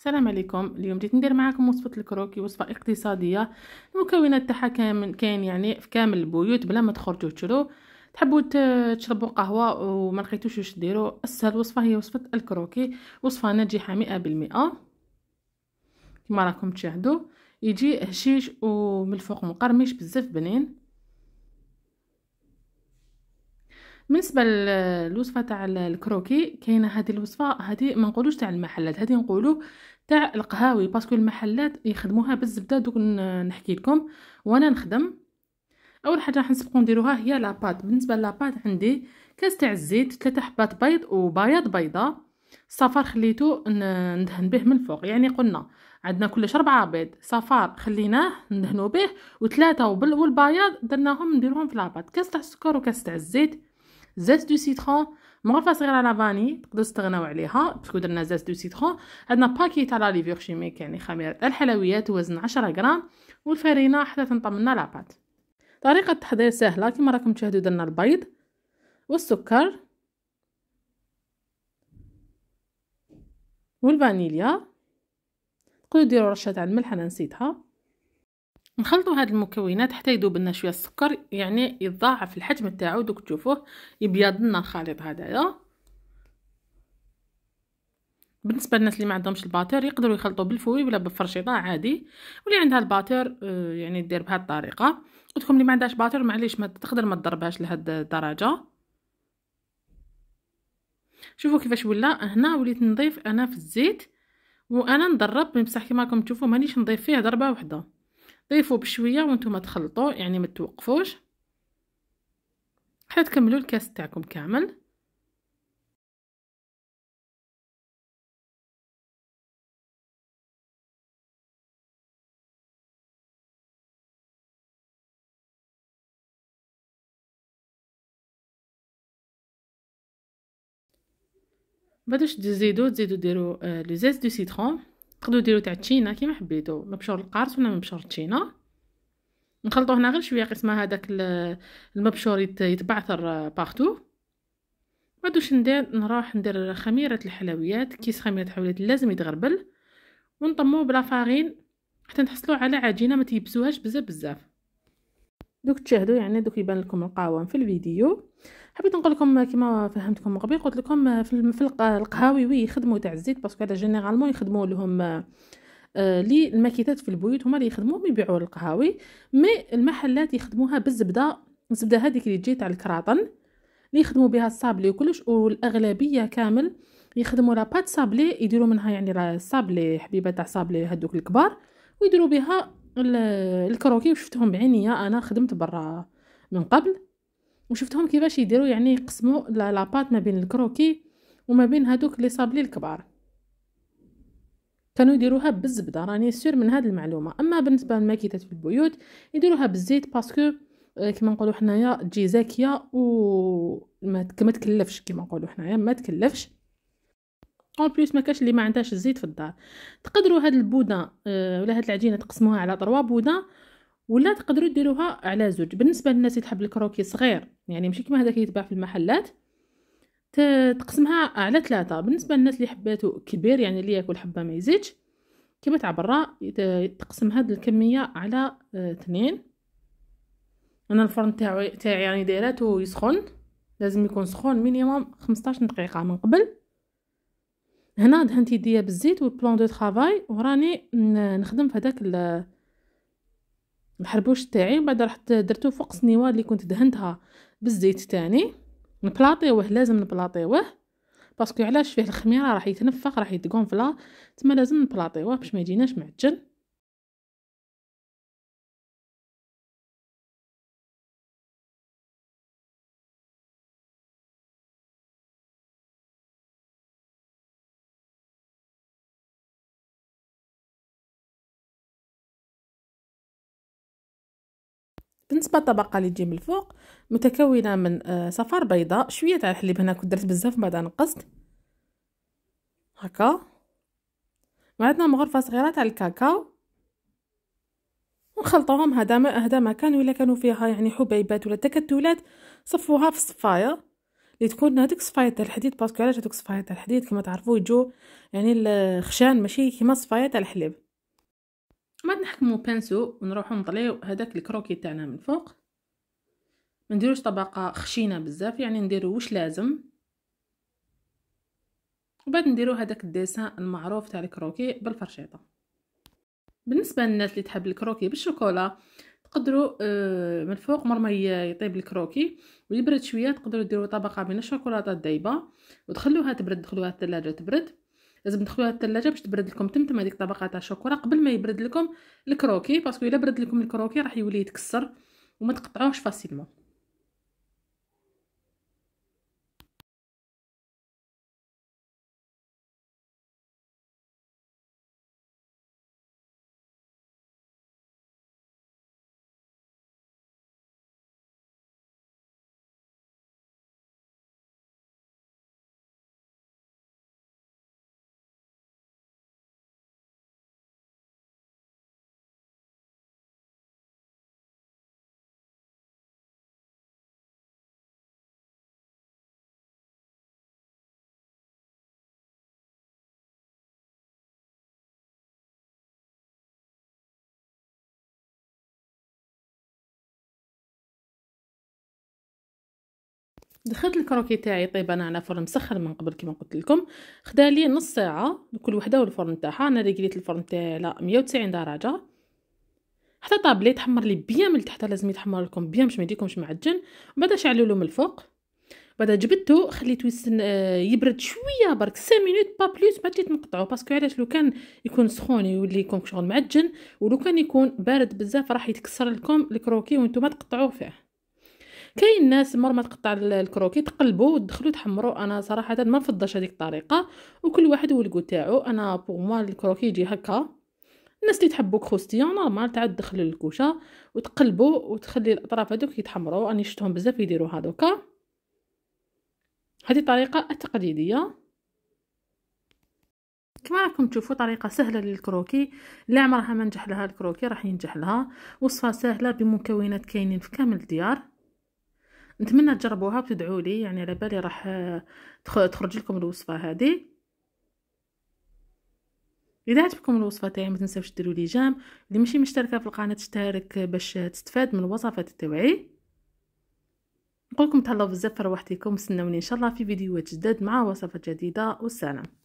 السلام عليكم اليوم جيت ندير معكم وصفه الكروكي وصفه اقتصاديه المكونات تاعها كامل كاين يعني في كامل البيوت بلا ما تخرجوا تشرو تحبوا تشربوا قهوه وما لقيتوش واش ديروا اسهل وصفه هي وصفه الكروكي وصفه ناجحه 100% كما راكم تشاهدوا يجي هشيش ومن الفوق مقرمش بزاف بنين بالنسبه للوصفه تاع الكروكي كاينه هذه الوصفه هذه ما نقولوش تاع المحلات هذه نقولو تاع القهاوي باسكو المحلات يخدموها بالزبده دوك نحكي لكم وانا نخدم اول حاجه راح نسبقوا نديروها هي لاباط بالنسبه للاباط عندي كاس تاع الزيت ثلاثه حبات بيض وبياض بيضه صفار خليته ندهن به من الفوق يعني قلنا عندنا كلش ربعة بيض صفار خليناه ندهنو به وثلاثه والبياض درناهم نديروهم في لاباط كاس تاع السكر وكاس تاع الزيت زيت دو سيترون مغرفه صغيره على فاني تقدروا تستغناو عليها باسكو درنا زيت دو سيترون عندنا باكي تاع لا ليفيغ شيميك يعني خميره الحلويات وزن 10 غرام والفرينه حتى تنطمنا لاباط طريقه التحضير سهله كما راكم تشاهدوا درنا البيض والسكر والفانيليا تقدروا ديروا رشه تاع الملح انا نسيتها نخلطوا هاد المكونات حتى يذوب لنا شويه السكر يعني يتضاعف الحجم تاعو دوك تشوفوه يبيض لنا الخليط هذايا بالنسبه للناس اللي ما عندهمش الباتير يقدروا يخلطوا بالفوي ولا بالفرشيطه عادي واللي عندها الباتير آه، يعني دير بهاد الطريقه قلت لكم اللي ما عندهاش باتير معليش ما تقدر ما تضربهاش لهاد الدرجه شوفوا كيفاش ولا هنا وليت نضيف انا في الزيت وانا نضرب بصح كيما راكم تشوفوا مانيش نضيف فيه ضربه وحده ضيفوا بشويه وانتم تخلطوا يعني ما توقفوش حتى تكملوا الكاس تاعكم كامل باش تزيدو تزيدو ديرو آه، لو زيس دو سيترون تقدروا ديروا تاع تشينا كيما حبيتوا مبشور القارص ولا مبشور تشينا نخلطو هنا غير شويه قسمه هذاك المبشور يتبعثر باغتو غادوش ندير نروح ندير خميره الحلويات كيس خميره الحلويات لازم يتغربل ونطموه بلا فارين حتى نحصلوا على عجينه ما تيبسوهاش بزاف بزاف دوك تشاهدوا يعني دوك يبان لكم القوام في الفيديو حبيت نقول لكم كما فهمتكم قبل قلت لكم في القهاوي وي يخدموا تاع الزيت باسكو هذا جينيرالمون يخدموا لهم آه، لي الماكيتات في البيوت هما اللي يخدموهم يبيعوا القهاوي مي المحلات يخدموها بالزبده الزبده هذيك اللي تجي تاع الكراطن اللي يخدموا بها الصابلي وكلش والاغلبيه كامل يخدموا لا بات صابلي يديروا منها يعني الصابلي حبيبه تاع صابلي هذوك الكبار ويديروا بها الكروكي وشفتهم بعينيا انا خدمت برا من قبل وشفتهم كيفاش يديروا يعني يقسموا لاباط ما بين الكروكي وما بين هادوك لي صابلي الكبار كانوا يديروها بالزبده راني سير من هاد المعلومه اما بالنسبه للماكيتات في البيوت يديروها بالزيت باسكو آه، كما نقولوا حنايا تجي زاكيه وما ما تكلفش كما نقولوا حنايا ما تكلفش اون بليس ما كاش اللي ما عندهاش الزيت في الدار تقدروا هاد البودان آه، ولا هاد العجينه تقسموها على طروا بودان ولا تقدروا ديروها على زوج بالنسبه للناس اللي تحب الكروكي صغير يعني ماشي كيما هذا كيتباع في المحلات تقسمها على ثلاثة بالنسبه للناس اللي حباتو كبير يعني اللي ياكل حبه ما يزيدش كيما تاع برا تقسم هاد الكميه على آه، اثنين انا الفرن تاعي تاعي يعني دايرته يسخن لازم يكون سخون مينيموم 15 دقيقه من قبل هنا دهنت يديا بالزيت والبلون دو طرافاي وراني نخدم في هذاك الحربوش تاعي بعد رحت درتو فوق السنيوه اللي كنت دهنتها بالزيت تاني نبلاطيوه لازم نبلاطيوه باسكو علاش فيه الخميره راح يتنفخ راح يتقنفلا تما لازم نبلاطيوه باش ما يجيناش معجن بالنسبه للطبقه اللي تجي من الفوق متكونه من آه، صفار بيضاء شويه تاع الحليب هنا كنت درت بزاف من بعد نقصت هكا وعندنا مغرفه صغيره تاع الكاكاو ونخلطوهم هذا ما هذا ما كان ولا كانوا فيها يعني حبيبات ولا تكتلات صفوها في الصفايه اللي تكون هذيك الصفايه تاع الحديد باسكو علاش هذوك الصفايه تاع الحديد كما تعرفوا يجوا يعني الخشان ماشي كيما الصفايه تاع الحليب ما نحكمو بانسو ونروحو نطليو هداك الكروكي تاعنا من فوق ما نديروش طبقه خشينه بزاف يعني نديرو واش لازم وبعد نديرو هداك الديسان المعروف تاع الكروكي بالفرشيطه بالنسبه للناس اللي تحب الكروكي بالشوكولا تقدروا آه، من الفوق مرمى يطيب الكروكي ويبرد شويه تقدروا ديروا طبقه من الشوكولاته الدايبه وتخلوها تبرد تدخلوها الثلاجه تبرد لازم تدخلوها الثلاجه باش تبرد لكم تمتم هذيك الطبقه تاع الشوكولا قبل ما يبرد لكم الكروكي باسكو الا برد لكم الكروكي راح يولي يتكسر وما تقطعوهش فاسيلمون دخلت الكروكي تاعي طيب انا على فرن مسخن من قبل كما قلت لكم خدا لي نص ساعه كل وحده والفرن تاعها انا ريقليت الفرن تاعي على 190 درجه حتى طابلي تحمر لي بيان من تحت لازم يتحمر لكم بيان باش ما يديكمش معجن بعدا شعلوا له من الفوق بعدا جبدته خليته آه، يسن يبرد شويه برك 5 مينوت با بلوس بعد جيت نقطعو باسكو علاش لو كان يكون سخون يولي لكم شغل معجن ولو كان يكون بارد بزاف راح يتكسر لكم الكروكي وانتم تقطعوه فيه كاين ناس مر ما تقطع الكروكي تقلبوا وتدخلوا تحمروا انا صراحه ما نفضلش هذيك الطريقه وكل واحد والكو تاعو انا بوغ موا الكروكي يجي هكا الناس اللي تحبوا كروستيون نورمال تعاد تدخل للكوشه وتقلبوا وتخلي الاطراف هذوك يتحمروا راني شفتهم بزاف يديروا هذوكا هذه الطريقه التقليديه كما راكم تشوفوا طريقه سهله للكروكي لا عمرها ما نجح لها الكروكي راح ينجح لها وصفه سهله بمكونات كاينين في كامل الديار نتمنى تجربوها وتدعوا لي يعني على بالي راح تخرج لكم الوصفه هذه اذا عجبكم الوصفه تاعي ما تنساوش ديروا لي جام اللي ماشي مشتركه في القناه تشترك باش تستفاد من الوصفات تاعي نقولكم تهلاو بزاف في رواحتكم استناوني ان شاء الله في فيديوهات جداد مع وصفات جديده والسلام